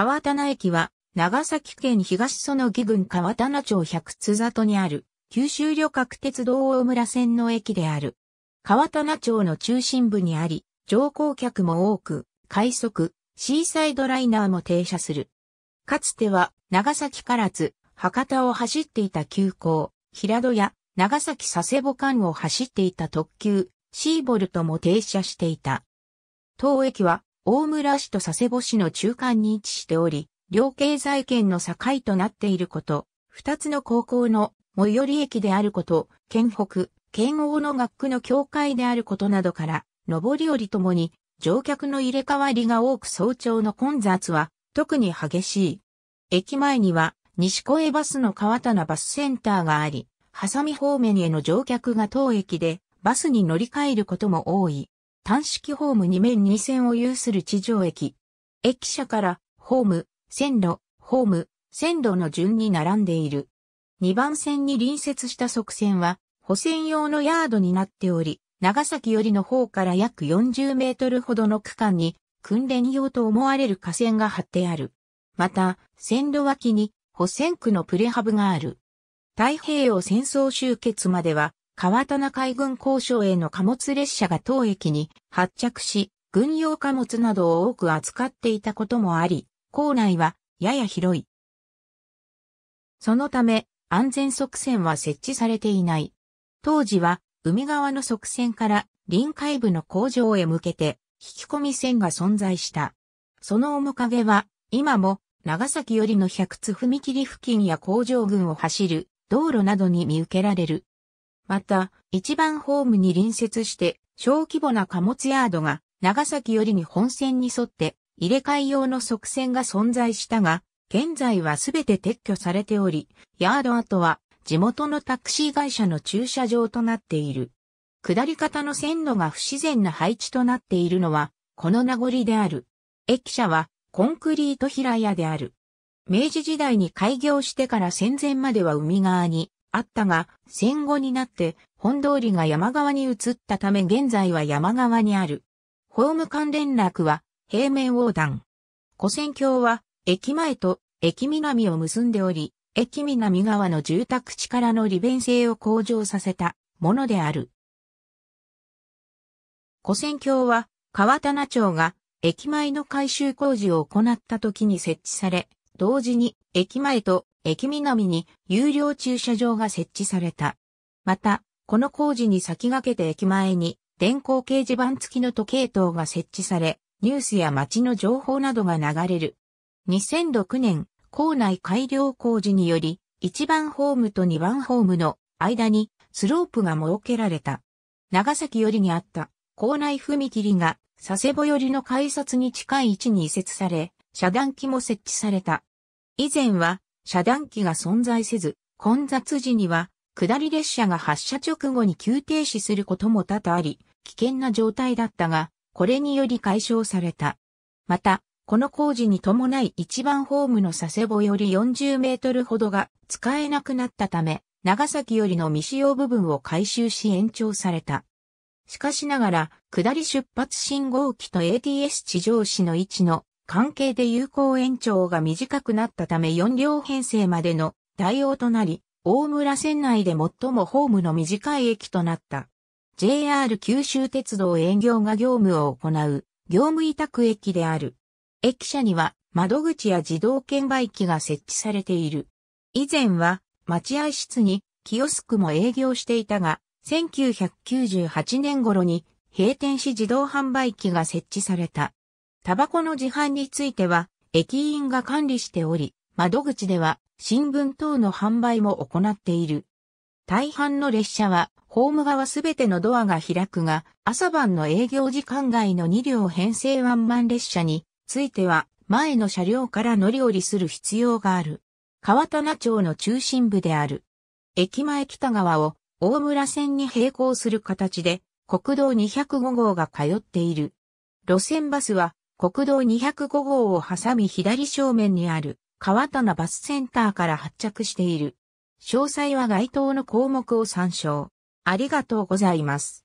川棚駅は、長崎県東園木郡川棚町百津里にある、九州旅客鉄道大村線の駅である。川棚町の中心部にあり、乗降客も多く、快速、シーサイドライナーも停車する。かつては、長崎唐津、博多を走っていた急行、平戸や長崎佐世保間を走っていた特急、シーボルトも停車していた。当駅は大村市と佐世保市の中間に位置しており、両経済圏の境となっていること、二つの高校の最寄り駅であること、県北、県央の学区の境界であることなどから、上り下りともに、乗客の入れ替わりが多く早朝の混雑は、特に激しい。駅前には、西越バスの川棚バスセンターがあり、ハサミ方面への乗客が当駅で、バスに乗り換えることも多い。単式ホーム2面2線を有する地上駅。駅舎からホーム、線路、ホーム、線路の順に並んでいる。2番線に隣接した側線は補線用のヤードになっており、長崎よりの方から約40メートルほどの区間に訓練用と思われる河川が張ってある。また、線路脇に補線区のプレハブがある。太平洋戦争終結までは川棚海軍交渉への貨物列車が当駅に発着し、軍用貨物などを多く扱っていたこともあり、校内はやや広い。そのため、安全側線は設置されていない。当時は、海側の側線から臨海部の工場へ向けて、引き込み線が存在した。その面影は、今も、長崎よりの百津踏切付近や工場群を走る道路などに見受けられる。また、一番ホームに隣接して小規模な貨物ヤードが長崎よりに本線に沿って入れ替え用の側線が存在したが、現在はすべて撤去されており、ヤード跡は地元のタクシー会社の駐車場となっている。下り方の線路が不自然な配置となっているのは、この名残である。駅舎はコンクリート平屋である。明治時代に開業してから戦前までは海側にあったが、戦後になって本通りが山側に移ったため現在は山側にある。ホーム関連落は平面横断。古戦橋は駅前と駅南を結んでおり、駅南側の住宅地からの利便性を向上させたものである。古戦橋は川棚町が駅前の改修工事を行った時に設置され、同時に駅前と駅南に有料駐車場が設置された。また、この工事に先駆けて駅前に電光掲示板付きの時計塔が設置され、ニュースや街の情報などが流れる。2006年、校内改良工事により、1番ホームと2番ホームの間にスロープが設けられた。長崎寄りにあった校内踏切が佐世保寄りの改札に近い位置に移設され、遮断機も設置された。以前は遮断機が存在せず、混雑時には、下り列車が発車直後に急停止することも多々あり、危険な状態だったが、これにより解消された。また、この工事に伴い1番ホームの佐世保より40メートルほどが使えなくなったため、長崎よりの未使用部分を回収し延長された。しかしながら、下り出発信号機と ATS 地上市の位置の関係で有効延長が短くなったため4両編成までの対応となり、大村線内で最もホームの短い駅となった。JR 九州鉄道営業が業務を行う業務委託駅である。駅舎には窓口や自動券売機が設置されている。以前は待合室にキオスクも営業していたが、1998年頃に閉店し自動販売機が設置された。タバコの自販については、駅員が管理しており、窓口では新聞等の販売も行っている。大半の列車は、ホーム側すべてのドアが開くが、朝晩の営業時間外の2両編成ワンマン列車については、前の車両から乗り降りする必要がある。川棚町の中心部である。駅前北側を大村線に並行する形で、国道205号が通っている。路線バスは国道205号を挟み左正面にある川棚バスセンターから発着している。詳細は該当の項目を参照。ありがとうございます。